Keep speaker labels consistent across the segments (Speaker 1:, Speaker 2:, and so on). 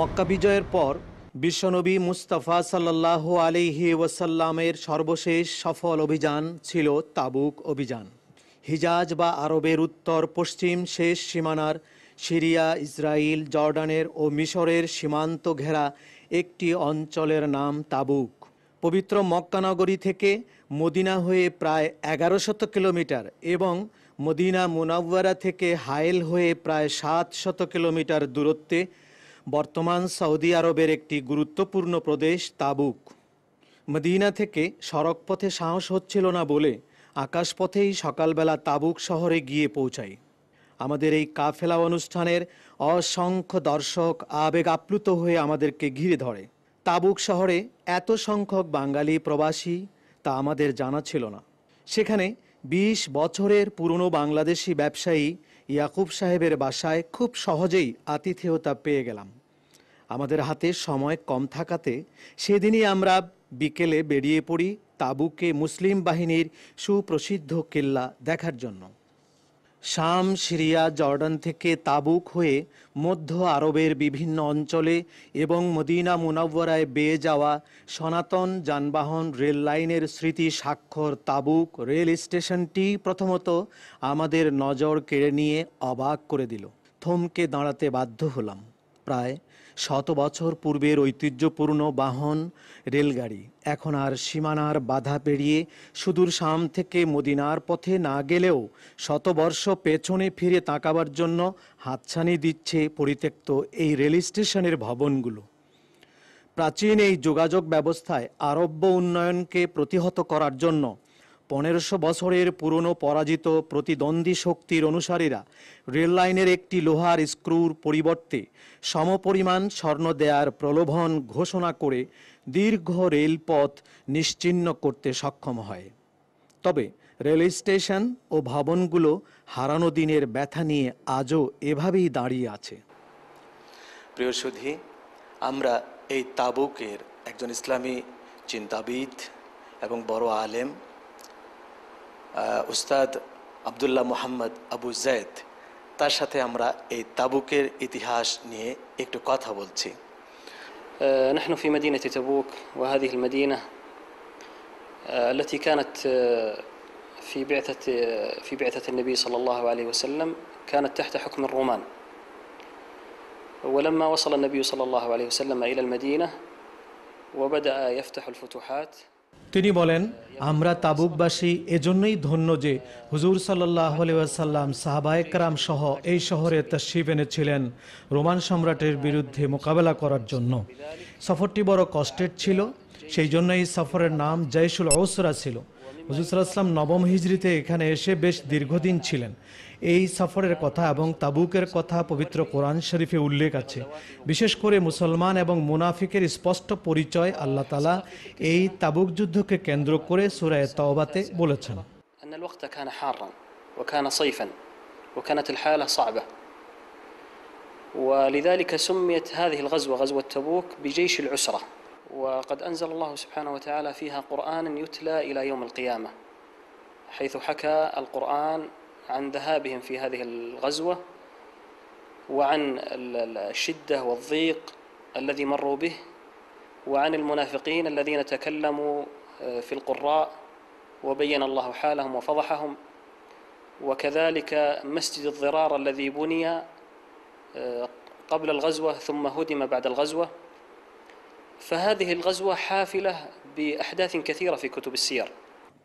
Speaker 1: মক্কা বিজয়ের পর বিশ্বনবী মুস্তাফা সাল্লাহ আলিহি ওয়াসাল্লামের সর্বশেষ সফল অভিযান ছিল তাবুক অভিযান হিজাজ বা আরবের উত্তর পশ্চিম শেষ সীমানার সিরিয়া ইসরায়েল জর্ডানের ও মিশরের সীমান্ত ঘেরা একটি অঞ্চলের নাম তাবুক পবিত্র মক্কানগরী থেকে মদিনা হয়ে প্রায় এগারো শত কিলোমিটার এবং মদিনা মুনাওয়ারা থেকে হাইল হয়ে প্রায় সাত শত কিলোমিটার দূরত্বে বর্তমান সৌদি আরবের একটি গুরুত্বপূর্ণ প্রদেশ তাবুক মদিনা থেকে সড়কপথে সাহস হচ্ছিল না বলে আকাশপথেই সকালবেলা তাবুক শহরে গিয়ে পৌঁছাই আমাদের এই কাফেলা অনুষ্ঠানের অসংখ্য দর্শক আবেগ আপ্লুত হয়ে আমাদেরকে ঘিরে ধরে তাবুক শহরে এত সংখ্যক বাঙালি প্রবাসী তা আমাদের জানা ছিল না সেখানে ২০ বছরের পুরনো বাংলাদেশি ব্যবসায়ী ইয়াকুব সাহেবের বাসায় খুব সহজেই আতিথেয়তা পেয়ে গেলাম আমাদের হাতে সময় কম থাকাতে সেদিনই আমরা বিকেলে বেরিয়ে পড়ি তাবুকে মুসলিম বাহিনীর সুপ্রসিদ্ধ কেল্লা দেখার জন্য শাম সিরিয়া জর্ডান থেকে তাবুক হয়ে মধ্য আরবের বিভিন্ন অঞ্চলে এবং মদিনা মুনাব্বরায় বেয়ে যাওয়া সনাতন যানবাহন রেল লাইনের স্মৃতি স্বাক্ষর তাবুক রেল স্টেশনটি প্রথমত আমাদের নজর কেড়ে নিয়ে অবাক করে দিল থমকে দাঁড়াতে বাধ্য হলাম প্রায় শত বছর পূর্বের ঐতিহ্যপূর্ণ বাহন রেলগাড়ি এখন আর সীমানার বাধা পেরিয়ে সুদূর শাম থেকে মদিনার পথে না গেলেও শতবর্ষ পেছনে ফিরে তাকাবার জন্য হাতছানি দিচ্ছে পরিত্যক্ত এই রেল স্টেশনের ভবনগুলো প্রাচীন এই যোগাযোগ ব্যবস্থায় আরব্য উন্নয়নকে প্রতিহত করার জন্য পনেরোশো বছরের পুরনো পরাজিত প্রতিদ্বন্দ্বী শক্তির অনুসারীরা রেললাইনের একটি লোহার স্ক্রুর পরিবর্তে সমপরিমাণ স্বর্ণ দেয়ার প্রলোভন ঘোষণা করে দীর্ঘ রেলপথ নিশ্চিহ্ন করতে সক্ষম হয় তবে রেল স্টেশন ও ভবনগুলো হারানো দিনের ব্যথা নিয়ে আজও এভাবেই দাঁড়িয়ে আছে প্রিয় আমরা এই তাবুকের একজন ইসলামী চিন্তাবিদ এবং বড় আলেম উস্তাদ আবদুল্লাহ মোহাম্মদ আবু জায়দ তার সাথে আমরা এই তাবুকের ইতিহাস নিয়ে একটু কথা বলছি نحن في
Speaker 2: مدينة تبوك وهذه المدينة التي كانت في بعثة في بعثة النبي صلى الله عليه وسلم كانت تحت حكم الرومان ولما وصل النبي صلى الله عليه وسلم إلى المدينة وبدأ يفتح الفتوحات
Speaker 1: তিনি বলেন আমরা তাবুকবাসী এজন্যই ধন্য যে হুজুর সাল্লাহ আলিয়াসাল্লাম সাহাবায়করাম সহ এই শহরে শিব এনেছিলেন রোমান সম্রাটের বিরুদ্ধে মোকাবেলা করার জন্য সফরটি বড় কষ্টের ছিল সেই জন্য এই সফরের নাম জয়সুল অসরা ছিল হুজুরাম নবম হিজড়িতে এখানে এসে বেশ দীর্ঘদিন ছিলেন এই সফরের কথা এবং তাবুকের কথা পবিত্র কোরআন শরীফে উল্লেখ আছে বিশেষ করে মুসলমান এবং মুনাফিকের স্পষ্ট পরিচয় আল্লাহ তালা এই তাবুক যুদ্ধকে কেন্দ্র করে সুরায় তওবাতে বলেছেন
Speaker 2: ولذلك سميت هذه الغزوة غزوة تبوك بجيش العسرة وقد أنزل الله سبحانه وتعالى فيها قرآنا يتلى إلى يوم القيامة حيث حكى القرآن عن ذهابهم في هذه الغزوة وعن الشدة والضيق الذي مروا به وعن المنافقين الذين تكلموا آه، في القراء وبين الله حالهم وفضحهم وكذلك مسجد الضرار الذي بني آه، قبل الغزوة ثم هدم بعد الغزوة فهذه الغزوة حافلة بأحداث كثيرة في كتب السير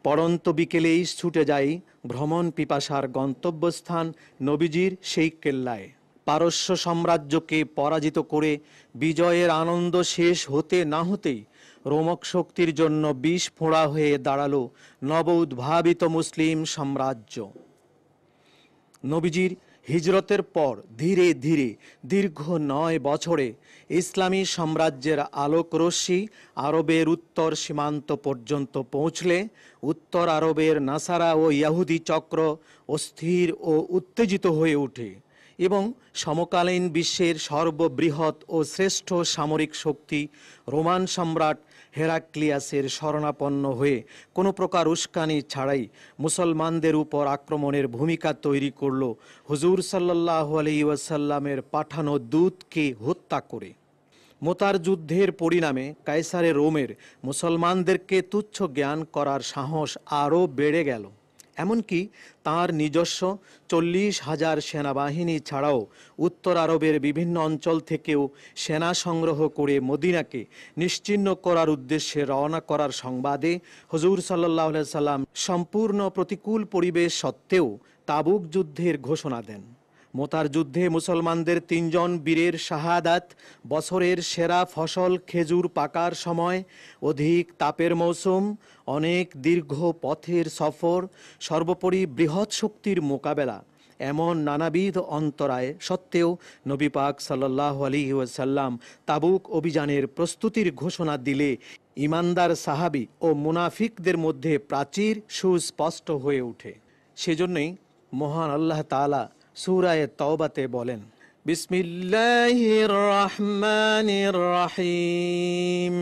Speaker 1: পরন্ত বিকেলেই ছুটে যাই ভ্রমণ পিপাসার গন্তব্যস্থান নবীজির সেই কেল্লায় পারস্য সাম্রাজ্যকে পরাজিত করে বিজয়ের আনন্দ শেষ হতে না হতেই রোমক শক্তির জন্য বিষ ফোঁড়া হয়ে দাঁড়ালো নব উদ্ভাবিত মুসলিম সাম্রাজ্য নবীজির হিজরতের পর ধীরে ধীরে দীর্ঘ নয় বছরে ইসলামী সাম্রাজ্যের আলোকরশ্মি আরবের উত্তর সীমান্ত পর্যন্ত পৌঁছলে উত্তর আরবের নাসারা ও ইয়াহুদি চক্র অস্থির ও উত্তেজিত হয়ে ওঠে এবং সমকালীন বিশ্বের সর্ববৃহৎ ও শ্রেষ্ঠ সামরিক শক্তি রোমান সম্রাট হেরাক্লিয়াসের শরণাপন্ন হয়ে কোনো প্রকার উস্কানি ছাড়াই মুসলমানদের উপর আক্রমণের ভূমিকা তৈরি করল হুজুর সাল্লাহ আলি ওয়াসাল্লামের পাঠানো দূতকে হত্যা করে মোতার যুদ্ধের পরিণামে কায়সারে রোমের মুসলমানদেরকে তুচ্ছ জ্ঞান করার সাহস আরও বেড়ে গেল এমনকি তার নিজস্ব চল্লিশ হাজার সেনাবাহিনী ছাড়াও উত্তর আরবের বিভিন্ন অঞ্চল থেকেও সেনা সংগ্রহ করে মদিনাকে নিশ্চিহ্ন করার উদ্দেশ্যে রওনা করার সংবাদে হজুর সাল্লাহ সাল্লাম সম্পূর্ণ প্রতিকূল পরিবেশ সত্ত্বেও তাবুক যুদ্ধের ঘোষণা দেন মোতার যুদ্ধে মুসলমানদের তিনজন বীরের শাহাদাত বছরের সেরা ফসল খেজুর পাকার সময় অধিক তাপের মৌসুম অনেক দীর্ঘ পথের সফর সর্বোপরি বৃহৎ শক্তির মোকাবেলা এমন নানাবিধ অন্তরায় সত্ত্বেও নবী পাক সাল্লাহ আলী ওয়াসাল্লাম তাবুক অভিযানের প্রস্তুতির ঘোষণা দিলে ইমানদার সাহাবি ও মুনাফিকদের মধ্যে প্রাচীর সুস্পষ্ট হয়ে ওঠে সেজন্যই মহান আল্লাহ তালা সুরায় তওবাতে
Speaker 3: বলেন বিসমিল্লাহির রহমানির রহিম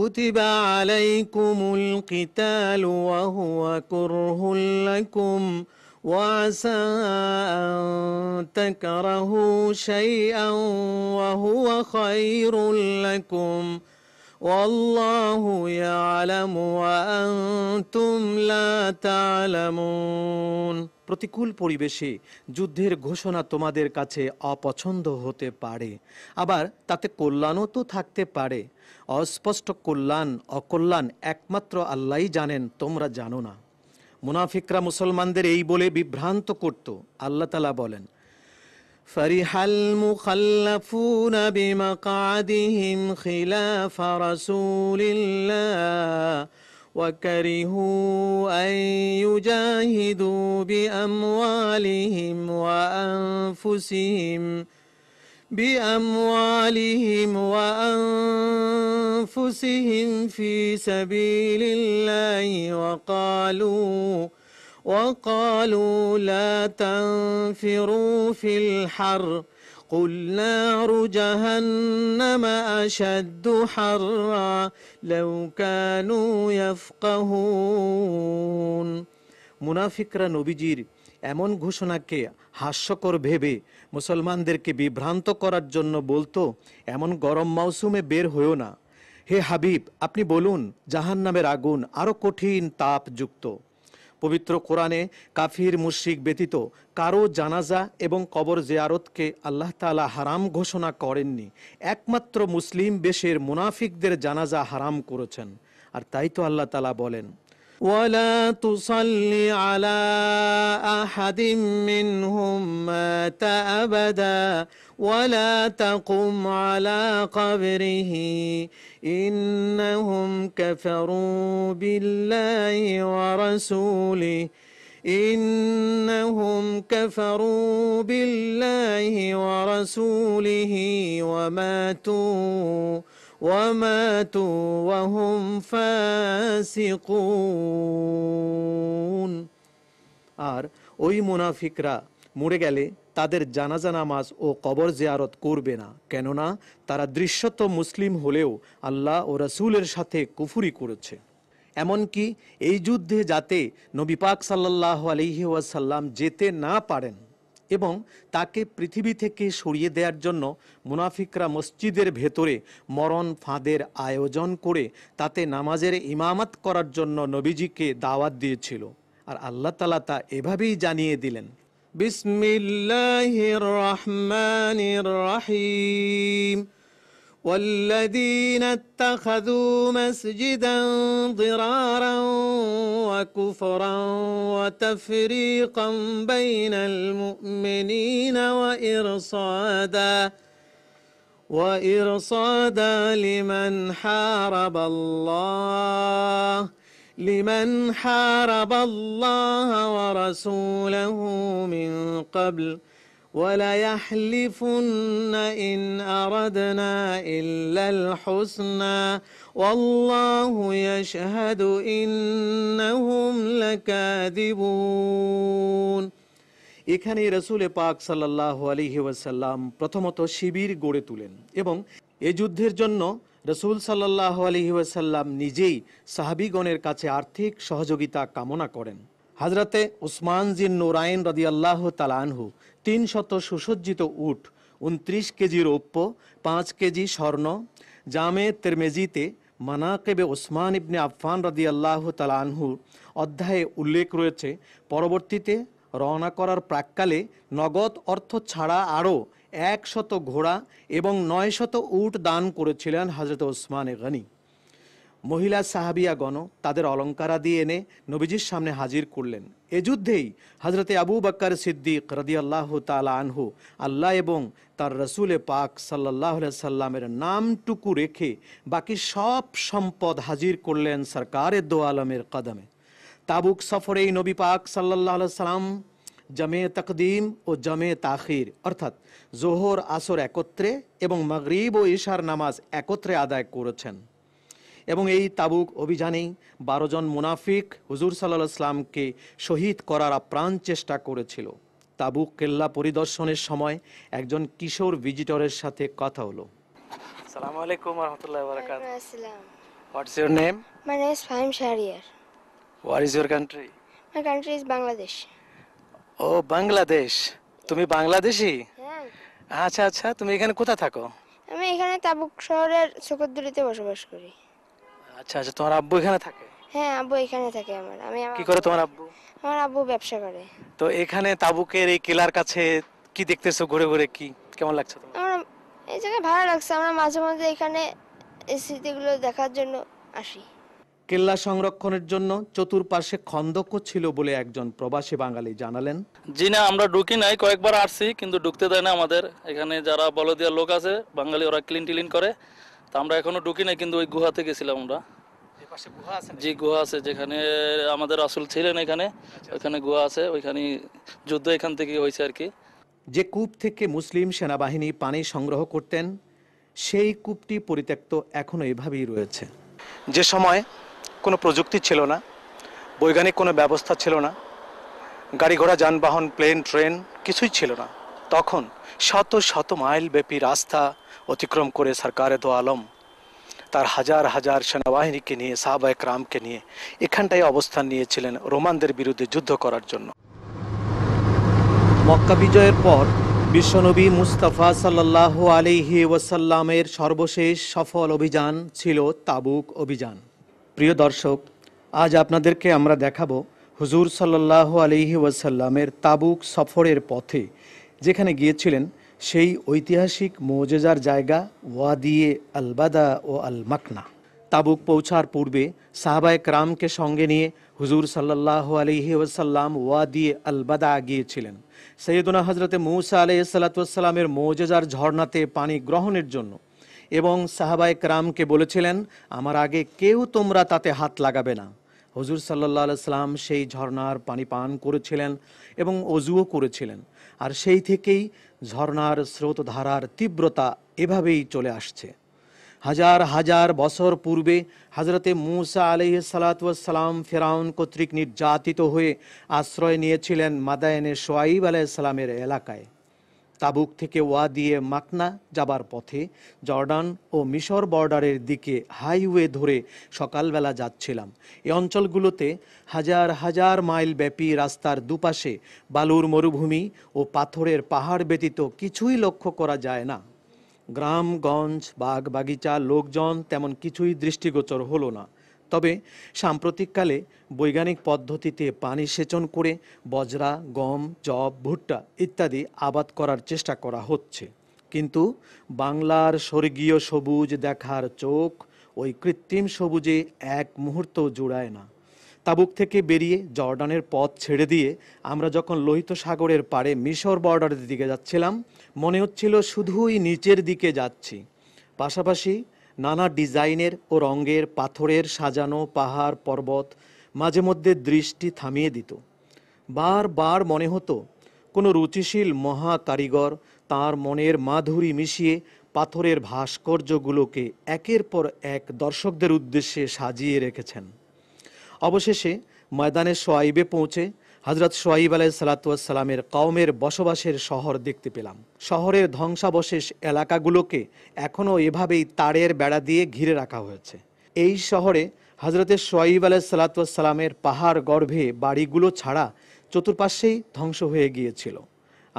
Speaker 3: كتب عليكم القتال وهو كره لكم وعسى أن تكرهوا شيئا وهو خير لكم ۖ والله يعلم وأنتم لا تعلمون প্রতিকূল পরিবেশে যুদ্ধের ঘোষণা তোমাদের
Speaker 1: কাছে অপছন্দ হতে পারে আবার তাতে কল্যাণও তো থাকতে পারে অস্পষ্ট কল্যাণ অকল্যাণ একমাত্র আল্লাহই জানেন তোমরা জানো না মুনাফিকরা মুসলমানদের এই বলে বিভ্রান্ত করত আল্লাহ তালা বলেন
Speaker 3: فرح المخلفون بمقعدهم خلاف رسول الله وكرهوا أن يجاهدوا بأموالهم وأنفسهم بأموالهم وأنفسهم في سبيل الله وقالوا وقالوا لا تنفروا في الحر قل نار جهنم أشد حرا لو كانوا يفقهون
Speaker 1: মুনাফিকরা নবীজির এমন ঘোষণাকে হাস্যকর ভেবে মুসলমানদেরকে বিভ্রান্ত করার জন্য বলতো এমন গরম মৌসুমে বের হয়েও না হে হাবিব আপনি বলুন জাহান্নামের আগুন আরও কঠিন তাপযুক্ত পবিত্র কোরআনে কাফির মুশিক ব্যতীত কারো জানাজা এবং কবর জেয়ারতকে আল্লাহ তালা হারাম ঘোষণা করেননি একমাত্র মুসলিম দেশের মুনাফিকদের জানাজা হারাম করেছেন আর তাই তো আল্লাহ তালা বলেন
Speaker 3: ولا تصلي على أحد منهم مات أبدا ولا تقم على قبره إنهم كفروا بالله ورسوله إنهم كفروا بالله ورسوله وماتوا وماتوا وهم فاسقون
Speaker 1: আর ওই মুনাফিকরা মরে গেলে তাদের জানাজা নামাজ ও কবর জিয়ারত করবে না কেননা তারা দৃশ্যত মুসলিম হলেও আল্লাহ ও রসুলের সাথে কুফুরি করেছে এমনকি এই যুদ্ধে যাতে নবী পাক সাল্লাহ আলহি ওয়াসাল্লাম যেতে না পারেন এবং তাকে পৃথিবী থেকে সরিয়ে দেওয়ার জন্য মুনাফিকরা মসজিদের ভেতরে মরণ ফাঁদের আয়োজন করে তাতে নামাজের ইমামত করার জন্য নবীজিকে দাওয়াত দিয়েছিল আর আল্লাহ তালা তা এভাবেই জানিয়ে দিলেন বিসমিল্লাহ
Speaker 3: রহমান রাহিম والذين اتخذوا مسجدا ضرارا وكفرا وتفريقا بين المؤمنين وإرصادا وإرصادا لمن حارب الله لمن حارب الله ورسوله من قبل ۖ وليحلفن إن أردنا إلا الحسنى والله يشهد إنهم لكاذبون এখানে রসুল পাক সাল্লাহ আলি
Speaker 1: ওয়াসাল্লাম প্রথমত শিবির গড়ে তুলেন এবং এ যুদ্ধের জন্য রসুল সাল্লাহ আলহি ওয়াসাল্লাম নিজেই সাহাবিগণের কাছে আর্থিক সহযোগিতা কামনা করেন হাজরাতে ওসমান জিন নুরাইন রদি আল্লাহ তালানহু তিন শত সুসজ্জিত উট উনত্রিশ কেজি রৌপ্য পাঁচ কেজি স্বর্ণ জামে তেরমেজিতে মানাকেবে ওসমান ইবনে আফফান রদি আল্লাহ তালানহু অধ্যায়ে উল্লেখ রয়েছে পরবর্তীতে রওনা করার প্রাককালে নগদ অর্থ ছাড়া আরও একশত ঘোড়া এবং নয় শত উট দান করেছিলেন হজরত ওসমান গনি মহিলা সাহাবিয়াগণ তাদের অলঙ্কারা দিয়ে এনে নবীজির সামনে হাজির করলেন এ যুদ্ধেই হজরতে আবু বাক্কার সিদ্দিক আল্লাহ তালা আনহু আল্লাহ এবং তার রসুলে পাক সাল্লাহ সাল্লামের নামটুকু রেখে বাকি সব সম্পদ হাজির করলেন সরকারে দো আলমের কদমে তাবুক সফরেই নবী পাক সাল্লাহ সাল্লাম জমে তকদিম ও জমে তাখির অর্থাৎ জোহর আসর একত্রে এবং মগরীব ও ইশার নামাজ একত্রে আদায় করেছেন এবং এই তাবুক অভিযানেই বারো জন মুনাফিক হুজুর সাল্লাহ ইসলামকে শহীদ করার আপ্রাণ চেষ্টা করেছিল তাবুক কেল্লা পরিদর্শনের সময় একজন কিশোর ভিজিটরের সাথে কথা হলো আলাইকুম your name your country
Speaker 2: country is Bangladesh
Speaker 1: ও বাংলাদেশ তুমি বাংলাদেশি হ্যাঁ। আচ্ছা আচ্ছা তুমি এখানে কোথায় থাকো
Speaker 2: আমি এখানে তাবুক শহরের সুকদ্দুরিতে বসবাস করি
Speaker 1: আচ্ছা আচ্ছা তোমার আব্বু এখানে থাকে
Speaker 2: হ্যাঁ আব্বু এখানে থাকে আমার আমি কি করে তোমার আব্বু আমার আব্বু ব্যবসা করে
Speaker 1: তো এখানে তাবুকের এই কেলার কাছে কি দেখতেছো ঘুরে ঘুরে কি কেমন লাগছে
Speaker 2: তোমার এই ভালো লাগছে আমরা মাঝে মাঝে এখানে এই স্মৃতিগুলো দেখার জন্য আসি
Speaker 1: কেল্লা সংরক্ষণের জন্য চতুর্পাশে খন্দক ছিল বলে একজন প্রবাসী বাঙালি জানালেন জি না আমরা ঢুকি নাই কয়েকবার আসছি কিন্তু ঢুকতে দেয়
Speaker 2: না আমাদের এখানে যারা বলদিয়ার লোক আছে বাঙালি ওরা ক্লিন টিলিন করে তা আমরা এখনো ঢুকি নাই কিন্তু ওই গুহাতে গেছিলাম আমরা জি গুহা আছে যেখানে আমাদের আসল ছিলেন এখানে আচ্ছা। ওখানে গুহা আছে ওইখানে যুদ্ধ এখান থেকে হয়েছে আর কি
Speaker 1: যে কূপ থেকে মুসলিম সেনাবাহিনী পানি সংগ্রহ করতেন সেই কূপটি পরিত্যক্ত এখনো এভাবেই রয়েছে যে সময় কোনো প্রযুক্তি ছিল না বৈজ্ঞানিক কোনো ব্যবস্থা ছিল না গাড়ি ঘোড়া যানবাহন প্লেন ট্রেন কিছুই ছিল না তখন শত শত মাইল ব্যাপী রাস্তা অতিক্রম করে সরকারে দো আলম তার হাজার হাজার সেনাবাহিনীকে নিয়ে সাহাবা একরামকে নিয়ে এখানটায় অবস্থান নিয়েছিলেন রোমানদের বিরুদ্ধে যুদ্ধ করার জন্য মক্কা বিজয়ের পর বিশ্বনবী মুস্তাফা সাল্লাহ আলিহি ওয়াসাল্লামের সর্বশেষ সফল অভিযান ছিল তাবুক অভিযান প্রিয় দর্শক আজ আপনাদেরকে আমরা দেখাবো হুজুর সাল্লাহ আলিহি ওয়াসাল্লামের তাবুক সফরের পথে যেখানে গিয়েছিলেন সেই ঐতিহাসিক মৌজেজার জায়গা ওয়াদিয়ে আলবাদা ও আল মাকনা তাবুক পৌঁছার পূর্বে সাহাবায় ক্রামকে সঙ্গে নিয়ে হুজুর সাল্লাহ আলহি ওসাল্লাম ওয়াদিয়ে আলবাদা গিয়েছিলেন সৈয়দনা হজরতে মৌসা আলহ সালাতামের মৌজেজার ঝর্ণাতে পানি গ্রহণের জন্য এবং সাহাবায় ক্রামকে বলেছিলেন আমার আগে কেউ তোমরা তাতে হাত লাগাবে না হজুর সাল্লাহ সাল্লাম সেই ঝর্ণার পানি পান করেছিলেন এবং অজুও করেছিলেন আর সেই থেকেই ঝর্ণার স্রোতধারার তীব্রতা এভাবেই চলে আসছে হাজার হাজার বছর পূর্বে হজরতে মুসা আলহ সালাতাম ফেরাউন কর্তৃক নির্যাতিত হয়ে আশ্রয় নিয়েছিলেন মাদায়নে সোয়াইব আলাইসালামের এলাকায় তাবুক থেকে ওয়া দিয়ে মাকনা যাবার পথে জর্ডান ও মিশর বর্ডারের দিকে হাইওয়ে ধরে সকালবেলা যাচ্ছিলাম এ অঞ্চলগুলোতে হাজার হাজার মাইল ব্যাপী রাস্তার দুপাশে বালুর মরুভূমি ও পাথরের পাহাড় ব্যতীত কিছুই লক্ষ্য করা যায় না গ্রামগঞ্জ বাগ বাগিচা লোকজন তেমন কিছুই দৃষ্টিগোচর হলো না তবে সাম্প্রতিককালে বৈজ্ঞানিক পদ্ধতিতে পানি সেচন করে বজরা গম জব ভুট্টা ইত্যাদি আবাদ করার চেষ্টা করা হচ্ছে কিন্তু বাংলার স্বর্গীয় সবুজ দেখার চোখ ওই কৃত্রিম সবুজে এক মুহূর্ত জুড়ায় না তাবুক থেকে বেরিয়ে জর্ডানের পথ ছেড়ে দিয়ে আমরা যখন লোহিত সাগরের পাড়ে মিশর বর্ডারের দিকে যাচ্ছিলাম মনে হচ্ছিল শুধুই নিচের দিকে যাচ্ছি পাশাপাশি নানা ডিজাইনের ও রঙের পাথরের সাজানো পাহাড় পর্বত মাঝে মধ্যে দৃষ্টি থামিয়ে দিত বারবার মনে হতো কোনো রুচিশীল মহা কারিগর তাঁর মনের মাধুরী মিশিয়ে পাথরের ভাস্কর্যগুলোকে একের পর এক দর্শকদের উদ্দেশ্যে সাজিয়ে রেখেছেন অবশেষে ময়দানে সোয়াইবে পৌঁছে হজরত সোয়াইব আলাই সালাতামের কওমের বসবাসের শহর দেখতে পেলাম শহরের ধ্বংসাবশেষ এলাকাগুলোকে এখনও এভাবেই তারের বেড়া দিয়ে ঘিরে রাখা হয়েছে এই শহরে হজরতের সোয়াইব আলাই সালাতামের পাহাড় গর্ভে বাড়িগুলো ছাড়া চতুর্পাশেই ধ্বংস হয়ে গিয়েছিল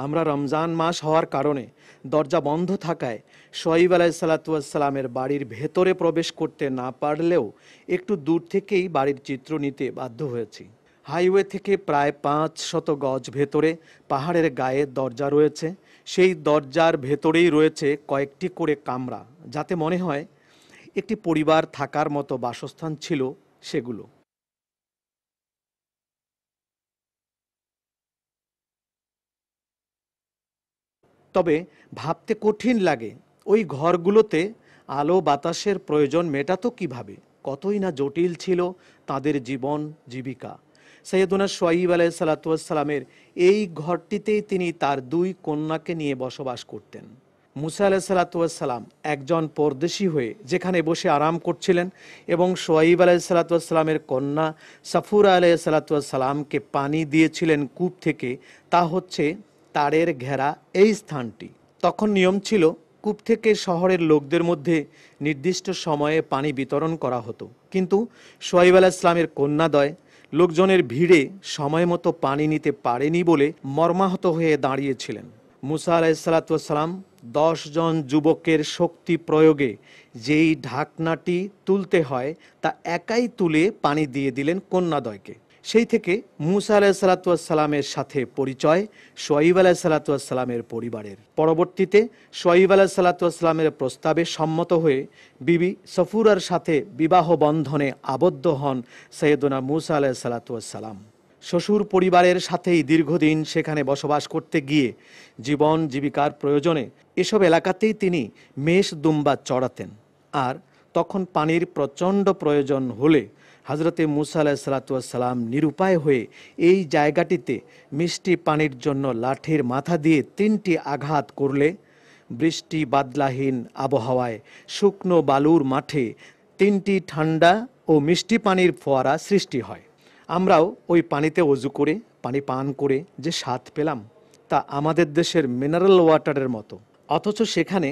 Speaker 1: আমরা রমজান মাস হওয়ার কারণে দরজা বন্ধ থাকায় সোয়াইব আলাই সালাতামের বাড়ির ভেতরে প্রবেশ করতে না পারলেও একটু দূর থেকেই বাড়ির চিত্র নিতে বাধ্য হয়েছি হাইওয়ে থেকে প্রায় পাঁচ শত গজ ভেতরে পাহাড়ের গায়ে দরজা রয়েছে সেই দরজার ভেতরেই রয়েছে কয়েকটি করে কামরা যাতে মনে হয় একটি পরিবার থাকার মতো বাসস্থান ছিল সেগুলো তবে ভাবতে কঠিন লাগে ওই ঘরগুলোতে আলো বাতাসের প্রয়োজন মেটাতো কিভাবে কতই না জটিল ছিল তাদের জীবন জীবিকা সৈয়দুনা সোয়াইব আলাহ সালাতামের এই ঘরটিতেই তিনি তার দুই কন্যাকে নিয়ে বসবাস করতেন মুসা আলাহ সালাতাম একজন পরদেশি হয়ে যেখানে বসে আরাম করছিলেন এবং সোয়াইব আলাহ সালাতামের কন্যা সাফুরা আলাহ সালাতামকে পানি দিয়েছিলেন কূপ থেকে তা হচ্ছে তারের ঘেরা এই স্থানটি তখন নিয়ম ছিল কূপ থেকে শহরের লোকদের মধ্যে নির্দিষ্ট সময়ে পানি বিতরণ করা হতো কিন্তু সোয়াইব আলাহ ইসলামের কন্যাদয় লোকজনের ভিড়ে সময় মতো পানি নিতে পারেনি বলে মর্মাহত হয়ে দাঁড়িয়েছিলেন মুসা আলাইসালাতাম দশ জন যুবকের শক্তি প্রয়োগে যেই ঢাকনাটি তুলতে হয় তা একাই তুলে পানি দিয়ে দিলেন কন্যাদয়কে সেই থেকে মুসা আলাহ সালাতামের সাথে পরিচয় সোয়াইব আলাহ সালাতামের পরিবারের পরবর্তীতে সোয়াইব আলাহ সালাতামের প্রস্তাবে সম্মত হয়ে বিবি সফুরার সাথে বিবাহ বন্ধনে আবদ্ধ হন সৈয়দনা মুসা আলাহ সালাতাম শ্বশুর পরিবারের সাথেই দীর্ঘদিন সেখানে বসবাস করতে গিয়ে জীবন জীবিকার প্রয়োজনে এসব এলাকাতেই তিনি মেষ দুম্বা চড়াতেন আর তখন পানির প্রচণ্ড প্রয়োজন হলে হজরতে মুসা আলাহ সালাতাম নিরুপায় হয়ে এই জায়গাটিতে মিষ্টি পানির জন্য লাঠির মাথা দিয়ে তিনটি আঘাত করলে বৃষ্টি বাদলাহীন আবহাওয়ায় শুকনো বালুর মাঠে তিনটি ঠান্ডা ও মিষ্টি পানির ফোয়ারা সৃষ্টি হয় আমরাও ওই পানিতে অজু করে পানি পান করে যে স্বাদ পেলাম তা আমাদের দেশের মিনারেল ওয়াটারের মতো অথচ সেখানে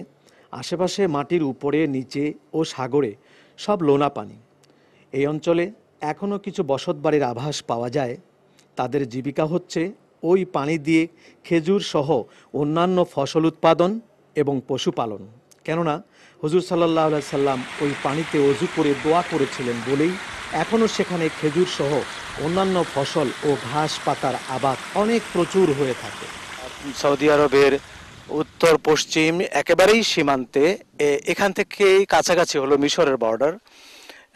Speaker 1: আশেপাশে মাটির উপরে নিচে ও সাগরে সব লোনা পানি এই অঞ্চলে এখনও কিছু বসতবাড়ির আভাস পাওয়া যায় তাদের জীবিকা হচ্ছে ওই পানি দিয়ে খেজুর সহ অন্যান্য ফসল উৎপাদন এবং পশুপালন কেননা হজুর সাল্লাহ সাল্লাম ওই পানিতে অজু করে দোয়া করেছিলেন বলেই এখনও সেখানে খেজুর সহ অন্যান্য ফসল ও ঘাস পাতার আবাদ অনেক প্রচুর হয়ে থাকে সৌদি আরবের উত্তর পশ্চিম একেবারেই সীমান্তে এখান থেকে কাছাকাছি হলো মিশরের বর্ডার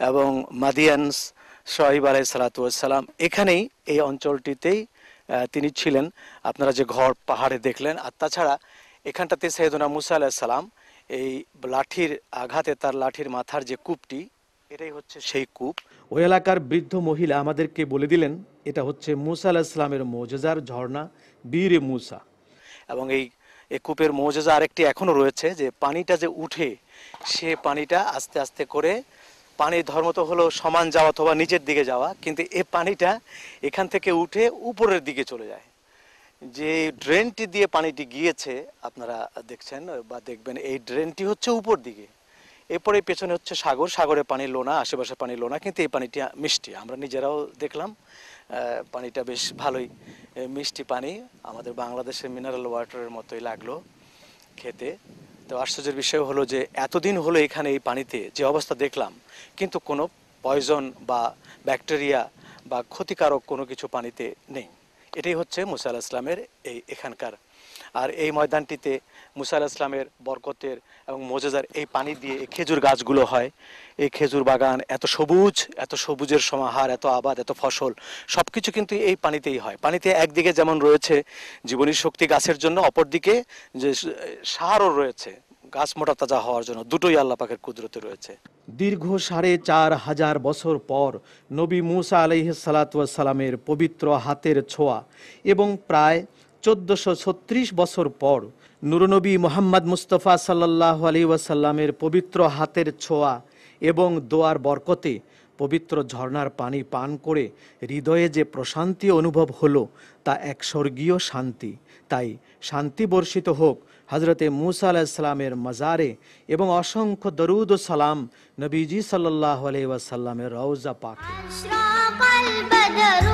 Speaker 1: এবং মাদিয়ানস শহিব আলাই সালাতাম এখানেই এই অঞ্চলটিতেই তিনি ছিলেন আপনারা যে ঘর পাহাড়ে দেখলেন আর তাছাড়া এখানটাতে সৈয়দনা মুসা আলাহ সালাম এই লাঠির আঘাতে তার লাঠির মাথার যে কূপটি এটাই হচ্ছে সেই কূপ ওই এলাকার বৃদ্ধ মহিলা আমাদেরকে বলে দিলেন এটা হচ্ছে মুসা আলাহ ইসলামের মৌজাজার ঝর্ণা বীর মুসা এবং এই কূপের মৌজাজা আরেকটি এখনও রয়েছে যে পানিটা যে উঠে সে পানিটা আস্তে আস্তে করে পানির ধর্ম তো হলো সমান যাওয়া অথবা নিচের দিকে যাওয়া কিন্তু এ পানিটা এখান থেকে উঠে উপরের দিকে চলে যায় যে ড্রেনটি দিয়ে পানিটি গিয়েছে আপনারা দেখছেন বা দেখবেন এই ড্রেনটি হচ্ছে উপর দিকে এরপরে পেছনে হচ্ছে সাগর সাগরে পানি লোনা আশেপাশে পানি লোনা কিন্তু এই পানিটি মিষ্টি আমরা নিজেরাও দেখলাম পানিটা বেশ ভালোই মিষ্টি পানি আমাদের বাংলাদেশের মিনারেল ওয়াটারের মতোই লাগলো খেতে তো আশ্চর্যের বিষয় হলো যে এতদিন হলো এখানে এই পানিতে যে অবস্থা দেখলাম কিন্তু কোনো পয়জন বা ব্যাকটেরিয়া বা ক্ষতিকারক কোনো কিছু পানিতে নেই এটাই হচ্ছে মুসা আলাহ ইসলামের এই এখানকার আর এই ময়দানটিতে মুসাইল ইসলামের বরকতের এবং মজেজার এই পানি দিয়ে এই খেজুর গাছগুলো হয় এই খেজুর বাগান এত সবুজ এত সবুজের সমাহার এত আবাদ এত ফসল সব কিছু কিন্তু এই পানিতেই হয় পানিতে একদিকে যেমন রয়েছে জীবনী শক্তি গাছের জন্য অপরদিকে যে সারও রয়েছে গাছ মোটা তাজা হওয়ার জন্য দুটোই আল্লাহ পাখের কুদরতে রয়েছে দীর্ঘ সাড়ে চার হাজার বছর পর নবী মুসা আলহ সালাতামের পবিত্র হাতের ছোঁয়া এবং প্রায় চোদ্দশো ছত্রিশ বছর পর নুরনবী মোহাম্মদ মুস্তফা সাল্লাহ আলী ওয়াসাল্লামের পবিত্র হাতের ছোঁয়া এবং দোয়ার বরকতে পবিত্র ঝর্নার পানি পান করে হৃদয়ে যে প্রশান্তি অনুভব হলো তা এক স্বর্গীয় শান্তি তাই শান্তি বর্ষিত হোক হজরতে মুসা আলাইসালামের মাজারে এবং অসংখ্য দরুদ সালাম নবীজি সাল্লাহ আলাই ওয়াসাল্লামের রওজা
Speaker 3: পাখি